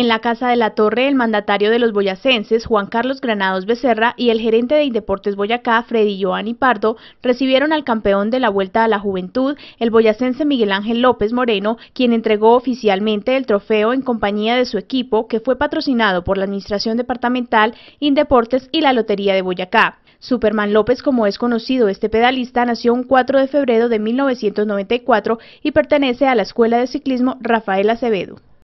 En la Casa de la Torre, el mandatario de los boyacenses, Juan Carlos Granados Becerra, y el gerente de Indeportes Boyacá, Freddy Joani Pardo, recibieron al campeón de la Vuelta a la Juventud, el boyacense Miguel Ángel López Moreno, quien entregó oficialmente el trofeo en compañía de su equipo, que fue patrocinado por la Administración Departamental, Indeportes y la Lotería de Boyacá. Superman López, como es conocido este pedalista, nació un 4 de febrero de 1994 y pertenece a la Escuela de Ciclismo Rafael Acevedo.